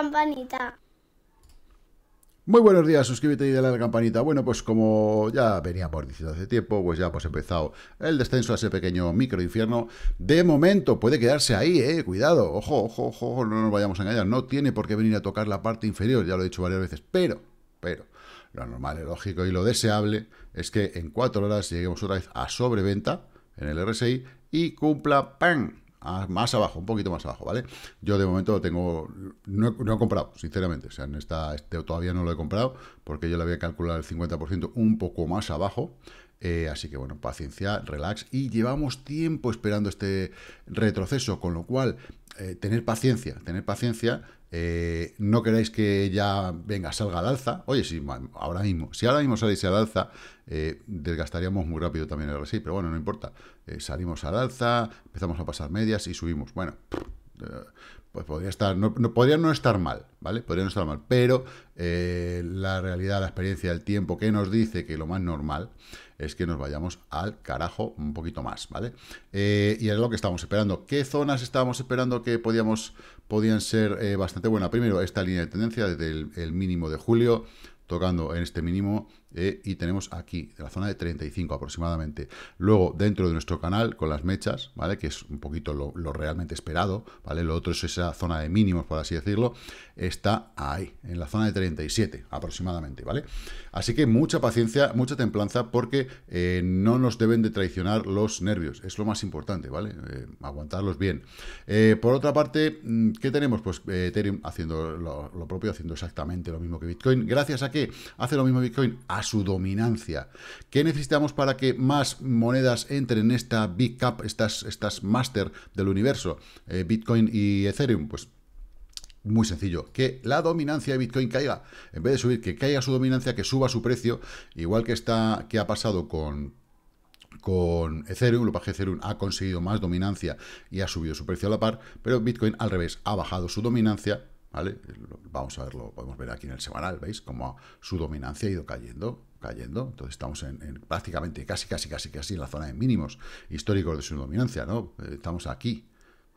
campanita. Muy buenos días, suscríbete y dale a la campanita. Bueno, pues como ya venía por diciendo hace tiempo, pues ya hemos empezado el descenso a ese pequeño micro infierno. De momento puede quedarse ahí, eh, cuidado, ojo, ojo, ojo, no nos vayamos a engañar. No tiene por qué venir a tocar la parte inferior, ya lo he dicho varias veces, pero, pero, lo normal, lo lógico y lo deseable es que en cuatro horas lleguemos otra vez a sobreventa en el RSI y cumpla ¡pam! más abajo, un poquito más abajo, ¿vale? Yo de momento tengo, no, he comprado, sinceramente, o sea, en esta, este todavía no lo he comprado, porque yo le había calculado el 50% un poco más abajo, eh, así que bueno, paciencia, relax. Y llevamos tiempo esperando este retroceso, con lo cual, eh, tener paciencia, tener paciencia. Eh, no queréis que ya venga, salga al alza. Oye, si ahora mismo, si ahora mismo salís al alza, desgastaríamos muy rápido también el RSI, pero bueno, no importa. salimos al alza, empezamos a pasar medias y subimos. Bueno, pues podría estar, no, podría no estar mal, ¿vale? Podría no estar mal, pero eh, la realidad, la experiencia, del tiempo que nos dice que lo más normal es que nos vayamos al carajo un poquito más, ¿vale? Eh, y es lo que estamos esperando. ¿Qué zonas estábamos esperando que podíamos, podían ser eh, bastante buenas? Primero, esta línea de tendencia desde el mínimo de julio tocando en este mínimo eh, y tenemos aquí, la zona de 35 aproximadamente. Luego, dentro de nuestro canal, con las mechas, ¿vale? Que es un poquito lo, realmente esperado, ¿vale? Lo otro es esa zona de mínimos, por así decirlo, está ahí, en la zona de 37 aproximadamente, ¿vale? Así que mucha paciencia, mucha templanza, porque eh, no nos deben de traicionar los nervios, es lo más importante, ¿vale? Eh, aguantarlos bien. por otra parte, mm, ¿qué tenemos? Pues Ethereum haciendo lo propio, haciendo exactamente lo mismo que Bitcoin, gracias a que hace lo mismo Bitcoin a su dominancia. ¿Qué necesitamos para que más monedas entren en esta Big Cap, estas, estas master del universo, eh, Bitcoin y Ethereum? Pues muy sencillo, que la dominancia de Bitcoin caiga, en vez de subir, que caiga su dominancia, que suba su precio, igual que, está, que ha pasado con, con Ethereum, lo que Ethereum ha conseguido más dominancia y ha subido su precio a la par, pero Bitcoin al revés, ha bajado su dominancia ¿vale? Vamos a verlo, podemos ver aquí en el semanal, ¿veis? Como su dominancia ha ido cayendo, cayendo. Entonces estamos en, prácticamente casi, casi, casi, casi en la zona de mínimos históricos de su dominancia, ¿no? Eh, estamos aquí.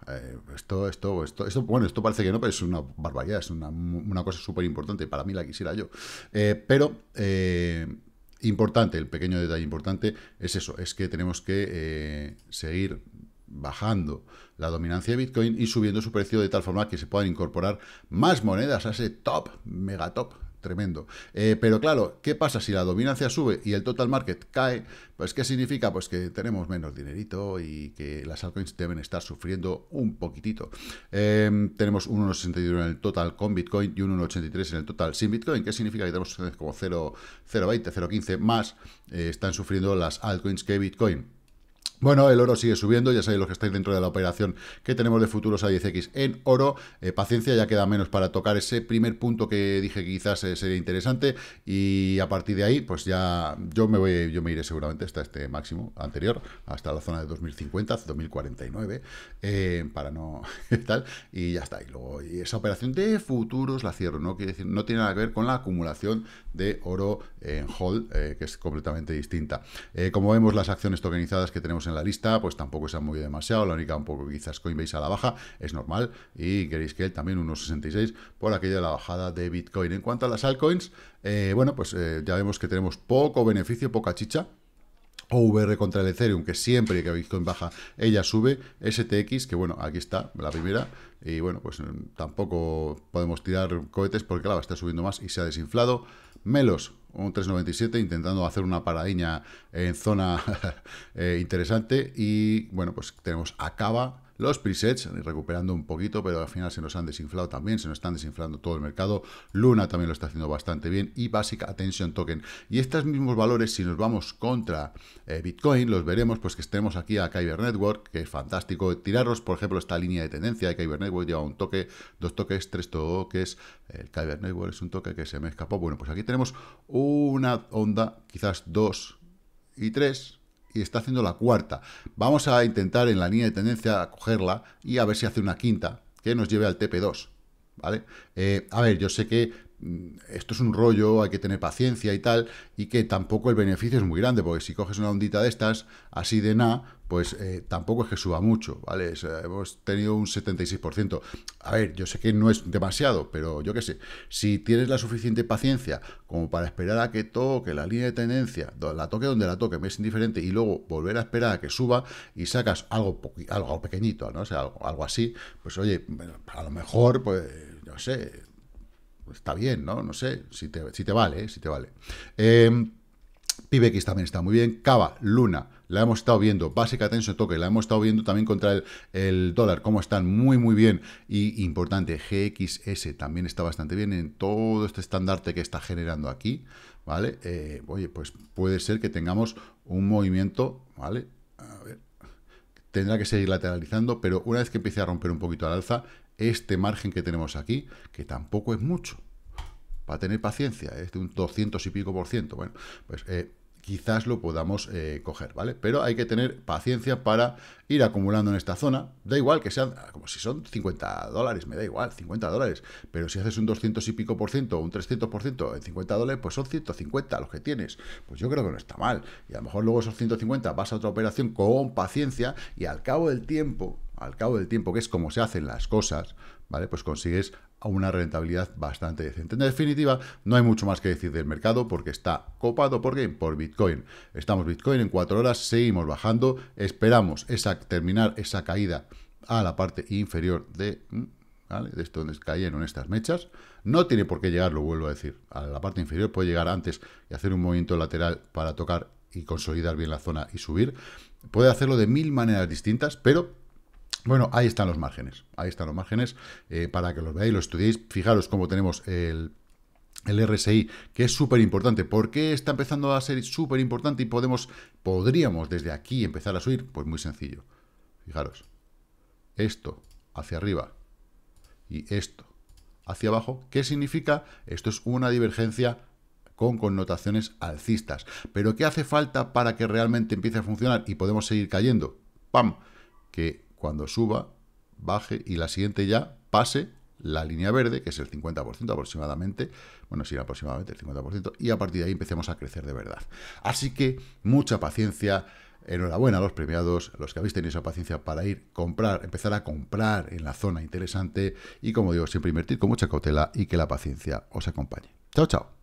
Eh, esto, esto, esto, esto, bueno, esto parece que no, pero es una barbaridad, es una, cosa súper importante, para mí la quisiera yo. Eh, pero, importante, el pequeño detalle importante es eso, es que tenemos que seguir bajando la dominancia de Bitcoin y subiendo su precio de tal forma que se puedan incorporar más monedas a ese top, mega top. Tremendo. Eh, pero claro, ¿qué pasa si la dominancia sube y el total market cae? Pues ¿qué significa? Pues que tenemos menos dinerito y que las altcoins deben estar sufriendo un poquitito. Em, tenemos un 1,61 en el total con Bitcoin y 1,83 en el total sin Bitcoin. ¿Qué significa? Que tenemos como 0,20, 0,15 más eh, están sufriendo las altcoins que Bitcoin. Bueno, el oro sigue subiendo, ya sabéis los que estáis dentro de la operación que tenemos de futuros a 10X en oro. Eh, paciencia, ya queda menos para tocar ese primer punto que dije que quizás eh, sería interesante y a partir de ahí, pues ya yo me voy, yo me iré seguramente hasta este máximo anterior, hasta la zona de 2050, 2049, eh, para no tal, y ya está. Y luego esa operación de futuros la cierro, ¿no? Quiere decir, no tiene nada que ver con la acumulación de oro en hold, que es completamente distinta. como vemos, las acciones tokenizadas que tenemos en la lista, pues tampoco se muy movido demasiado, la única un poco quizás veis a la baja, es normal, y queréis que él también unos 66 por aquella la bajada de Bitcoin. En cuanto a las altcoins, eh, bueno, pues eh, ya vemos que tenemos poco beneficio, poca chicha, vr contra el Ethereum, que siempre que Bitcoin baja, ella sube. STX, que bueno, aquí está, la primera. Y bueno, pues mm, tampoco podemos tirar cohetes porque la a está subiendo más y se ha desinflado. Melos, un 397 intentando hacer una paradiña en zona eh, interesante y bueno, pues tenemos acaba los presets, recuperando un poquito, pero al final se nos han desinflado también, se nos están desinflando todo el mercado. Luna también lo está haciendo bastante bien y Basic Attention Token. Y estos mismos valores, si nos vamos contra eh, Bitcoin, los veremos, pues que estemos aquí a Kyber Network, que es fantástico. Tirarlos, por ejemplo, esta línea de tendencia de Kyber Network, lleva un toque, dos toques, tres toques. El Kyber Network es un toque que se me escapó. Bueno, pues aquí tenemos una onda, quizás dos y tres, y está haciendo la cuarta. Vamos a intentar en la línea de tendencia cogerla y a ver si hace una quinta que nos lleve al TP2. ¿Vale? Eh, a ver, yo sé que Mm, esto es un rollo, hay que tener paciencia y tal, y que tampoco el beneficio es muy grande, porque si coges una ondita de estas, así de nada, pues eh, tampoco es que suba mucho, ¿vale? hemos tenido un 76%. A ver, yo sé que no es demasiado, pero yo qué sé, si tienes la suficiente paciencia como para esperar a que toque la línea de tendencia, la toque donde la toque, me es indiferente, y luego volver a esperar a que suba y sacas algo, algo pequeñito, ¿no? O sea, algo, algo así, pues oye, a lo mejor, pues, no sé, está bien, ¿no? No sé, si te, si te vale, ¿eh? si te vale. Eh, em, PBX también está muy bien. Cava, Luna, la hemos estado viendo. Básica Tenso Toque, la hemos estado viendo también contra el, dólar. Cómo están muy, muy bien. Y importante, GXS también está bastante bien en todo este estandarte que está generando aquí. ¿Vale? Eh, oye, pues puede ser que tengamos un movimiento, ¿vale? tendrá que seguir lateralizando, pero una vez que empiece a romper un poquito al alza, este margen que tenemos aquí, que tampoco es mucho. Va a tener paciencia, ¿eh? es de un 200 y pico por ciento. Bueno, pues eh, quizás lo podamos eh, coger, ¿vale? Pero hay que tener paciencia para ir acumulando en esta zona. Da igual que sean, ah, como si son 50 dólares, me da igual, 50 dólares. Pero si haces un 200 y pico por ciento o un 300 por ciento en 50 dólares, pues son 150 los que tienes. Pues yo creo que no está mal. Y a lo mejor luego esos 150 vas a otra operación con paciencia y al cabo del tiempo al cabo del tiempo, que es como se hacen las cosas, ¿vale? Pues consigues una rentabilidad bastante decente. En definitiva, no hay mucho más que decir del mercado porque está copado por por Bitcoin. Estamos Bitcoin en cuatro horas, seguimos bajando, esperamos esa, terminar esa caída a la parte inferior de... Mm, de esto donde cayeron estas mechas. No tiene por qué llegar, lo vuelvo a decir, a la parte inferior. Puede llegar antes y hacer un movimiento lateral para tocar y consolidar bien la zona y subir. Puede hacerlo de mil maneras distintas, pero bueno, ahí están los márgenes, ahí están los márgenes eh, para que los veáis, los estudiéis. Fijaros cómo tenemos el, RSI, que es súper importante. ¿Por qué está empezando a ser súper importante y podemos, podríamos desde aquí empezar a subir? Pues muy sencillo. Fijaros, esto hacia arriba y esto hacia abajo. ¿Qué significa? Esto es una divergencia con connotaciones alcistas. ¿Pero qué hace falta para que realmente empiece a funcionar y podemos seguir cayendo? ¡Pam! Que cuando suba, baje y la siguiente ya pase la línea verde, que es el 50% aproximadamente, bueno, sí, aproximadamente el 50%, y a partir de ahí empecemos a crecer de verdad. Así que mucha paciencia, enhorabuena a los premiados, los que habéis tenido esa paciencia para ir, comprar, empezar a comprar en la zona interesante, y como digo, siempre invertir con mucha cautela y que la paciencia os acompañe. Chao, chao.